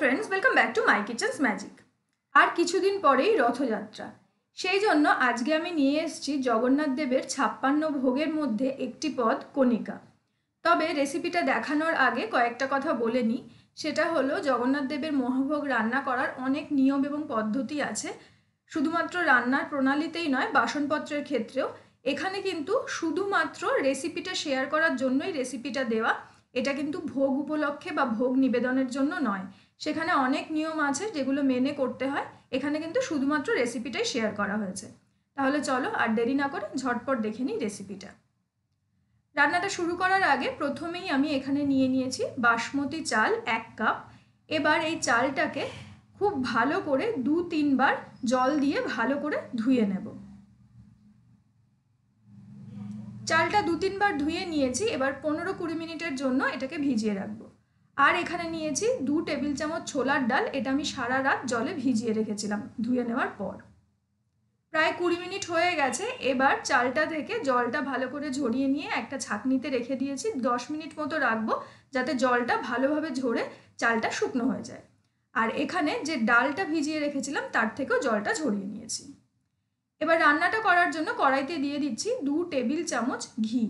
friends welcome back to my kitchens magic আর কিছুদিন পরেই রথযাত্রা সেই জন্য আজকে আমি নিয়ে এসেছি জগন্নাথ দেবের ছাপ্পান্ন ভোগের মধ্যে একটি পদ কণিকা তবে রেসিপিটা দেখানোর আগে কয়েকটা কথা বলে নিই সেটা হলো জগন্নাথ দেবের মহাভোগ রান্না করার অনেক নিয়ম এবং পদ্ধতি আছে শুধুমাত্র রান্নার প্রণালীতেই নয় বাসনপত্রের ক্ষেত্রেও এখানে কিন্তু শুধুমাত্র রেসিপিটা শেয়ার করার জন্যই রেসিপিটা দেওয়া এটা কিন্তু ভোগ উপলক্ষে বা ভোগ নিবেদনের জন্য নয় সেখানে অনেক নিয়ম আছে যেগুলো মেনে করতে হয় এখানে কিন্তু শুধুমাত্র রেসিপিটাই শেয়ার করা হয়েছে তাহলে চলো আর দেরি না করে ঝটপট দেখে নিই রেসিপিটা রান্নাটা শুরু করার আগে প্রথমেই আমি এখানে নিয়ে নিয়েছি বাসমতি চাল এক কাপ এবার এই চালটাকে খুব ভালো করে দু তিনবার জল দিয়ে ভালো করে ধুয়ে নেব চালটা দু তিনবার ধুয়ে নিয়েছি এবার পনেরো কুড়ি মিনিটের জন্য এটাকে ভিজিয়ে রাখবো আর এখানে নিয়েছি দু টেবিল চামচ ছোলার ডাল এটা আমি সারা রাত জলে ভিজিয়ে রেখেছিলাম ধুয়ে নেওয়ার পর প্রায় কুড়ি মিনিট হয়ে গেছে এবার চালটা থেকে জলটা ভালো করে ঝরিয়ে নিয়ে একটা ছাঁকনিতে রেখে দিয়েছি দশ মিনিট মতো রাখবো যাতে জলটা ভালোভাবে ঝরে চালটা শুকনো হয়ে যায় আর এখানে যে ডালটা ভিজিয়ে রেখেছিলাম তার থেকেও জলটা ঝরিয়ে নিয়েছি এবার রান্নাটা করার জন্য কড়াইতে দিয়ে দিচ্ছি দু টেবিল চামচ ঘি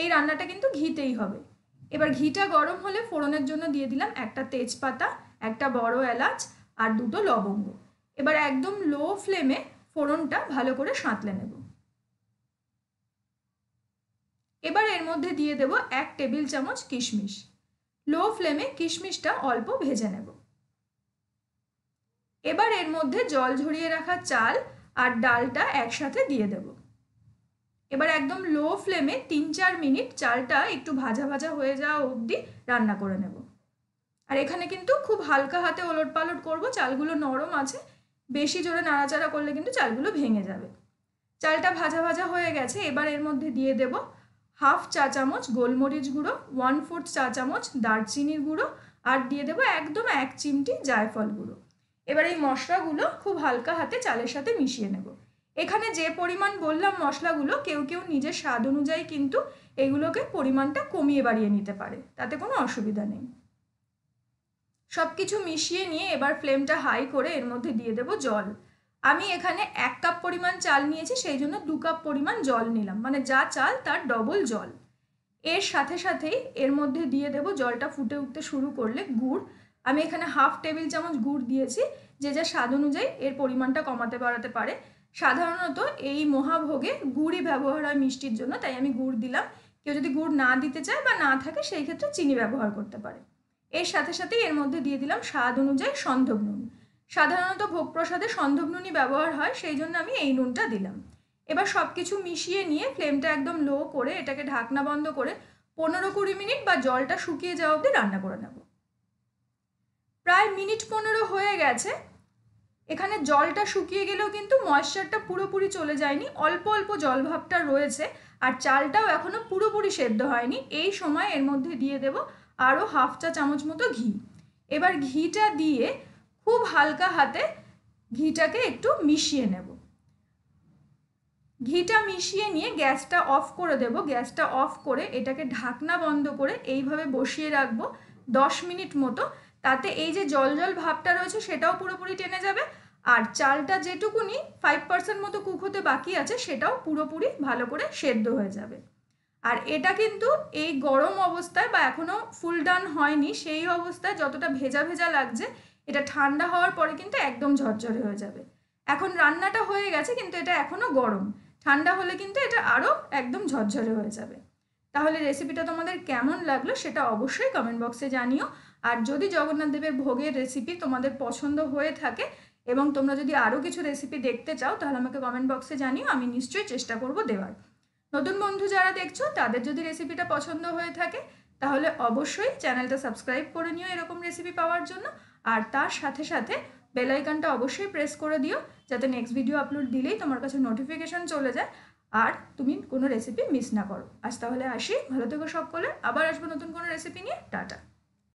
এই রান্নাটা কিন্তু ঘিতেই হবে এবার ঘিটা গরম হলে ফোড়নের জন্য দিয়ে দিলাম একটা তেজপাতা একটা বড় এলাচ আর দুটো লবঙ্গ এবার একদম লো ফ্লেমে ফোড়নটা ভালো করে সাঁতলে নেব এবার এর মধ্যে দিয়ে দেব এক টেবিল চামচ কিশমিশ লো ফ্লেমে কিশমিশটা অল্প ভেজে নেব এবার এর মধ্যে জল ঝরিয়ে রাখা চাল আর ডালটা একসাথে দিয়ে দেবো এবার একদম লো ফ্লেমে তিন চার মিনিট চালটা একটু ভাজা ভাজা হয়ে যাওয়া অবধি রান্না করে নেব আর এখানে কিন্তু খুব হালকা হাতে ওলট পালট করবো চালগুলো নরম আছে বেশি জোরে নাড়াচাড়া করলে কিন্তু চালগুলো ভেঙে যাবে চালটা ভাজা ভাজা হয়ে গেছে এবার এর মধ্যে দিয়ে দেব হাফ চা চামচ গোলমরিচ গুঁড়ো ওয়ান ফোর্থ চা চামচ দারচিনির গুঁড়ো আর দিয়ে দেবো একদম এক চিমটি জায়ফল গুঁড়ো এবার এই মশলাগুলো খুব হালকা হাতে চালের সাথে মিশিয়ে নেবো এখানে যে পরিমাণ বললাম মশলাগুলো কেউ কেউ নিজের স্বাদ অনুযায়ী কিন্তু এগুলোকে পরিমাণটা কমিয়ে বাড়িয়ে নিতে পারে তাতে কোনো অসুবিধা নেই সব কিছু মিশিয়ে নিয়ে এবার ফ্লেমটা হাই করে এর মধ্যে দিয়ে দেব জল আমি এখানে এক কাপ পরিমাণ চাল নিয়েছি সেই জন্য দু কাপ পরিমাণ জল নিলাম মানে যা চাল তার ডবল জল এর সাথে সাথেই এর মধ্যে দিয়ে দেব জলটা ফুটে উঠতে শুরু করলে গুড় আমি এখানে হাফ টেবিল চামচ গুড় দিয়েছি যে যা স্বাদ অনুযায়ী এর পরিমাণটা কমাতে বাড়াতে পারে সাধারণত এই মহাভোগে গুড়ই ব্যবহার হয় মিষ্টির জন্য তাই আমি গুড় দিলাম কেউ যদি গুড় না দিতে চায় বা না থাকে সেই ক্ষেত্রে চিনি ব্যবহার করতে পারে এর সাথে সাথেই এর মধ্যে দিয়ে দিলাম স্বাদ অনুযায়ী সন্ধব নুন সাধারণত ভোগ প্রসাদে সন্ধব নুনই ব্যবহার হয় সেই জন্য আমি এই নুনটা দিলাম এবার সব কিছু মিশিয়ে নিয়ে ফ্লেমটা একদম লো করে এটাকে ঢাকনা বন্ধ করে পনেরো কুড়ি মিনিট বা জলটা শুকিয়ে যাওয়া অবধি রান্না করে নেব প্রায় মিনিট পনেরো হয়ে গেছে এখানে জলটা শুকিয়ে গেলেও কিন্তু ময়েশ্চারটা পুরোপুরি চলে যায়নি অল্প অল্প জল ভাবটা রয়েছে আর চালটাও এখনও পুরোপুরি সেদ্ধ হয়নি এই সময় এর মধ্যে দিয়ে দেব আরও হাফ চা চামচ মতো ঘি এবার ঘিটা দিয়ে খুব হালকা হাতে ঘিটাকে একটু মিশিয়ে নেব ঘিটা মিশিয়ে নিয়ে গ্যাসটা অফ করে দেব গ্যাসটা অফ করে এটাকে ঢাকনা বন্ধ করে এইভাবে বসিয়ে রাখবো দশ মিনিট মতো তাতে এই যে জল জল ভাবটা রয়েছে সেটাও পুরোপুরি টেনে যাবে আর চালটা যেটুকুনি ফাইভ পার্সেন্ট মতো কুক হতে বাকি আছে সেটাও পুরোপুরি ভালো করে সেদ্ধ হয়ে যাবে আর এটা কিন্তু এই গরম অবস্থায় বা এখনও ফুল ডান হয়নি সেই অবস্থায় যতটা ভেজা ভেজা লাগছে এটা ঠান্ডা হওয়ার পরে কিন্তু একদম ঝরঝরে হয়ে যাবে এখন রান্নাটা হয়ে গেছে কিন্তু এটা এখনও গরম ঠান্ডা হলে কিন্তু এটা আরও একদম ঝরঝরে হয়ে যাবে তাহলে রেসিপিটা তোমাদের কেমন লাগলো সেটা অবশ্যই কমেন্ট বক্সে জানিও আর যদি জগন্নাথ দেবের ভোগের রেসিপি তোমাদের পছন্দ হয়ে থাকে এবং তোমরা যদি আরও কিছু রেসিপি দেখতে চাও তাহলে আমাকে কমেন্ট বক্সে জানিও আমি নিশ্চয়ই চেষ্টা করব দেওয়ার নতুন বন্ধু যারা দেখছো তাদের যদি রেসিপিটা পছন্দ হয়ে থাকে তাহলে অবশ্যই চ্যানেলটা সাবস্ক্রাইব করে নিও এরকম রেসিপি পাওয়ার জন্য আর তার সাথে সাথে বেলাইকানটা অবশ্যই প্রেস করে দিও যাতে নেক্সট ভিডিও আপলোড দিলেই তোমার কাছে নোটিফিকেশান চলে যায় আর তুমি কোনো রেসিপি মিস না করো আজ তাহলে আসি ভালো থেকো সকলে আবার আসবো নতুন কোনো রেসিপি নিয়ে টাটা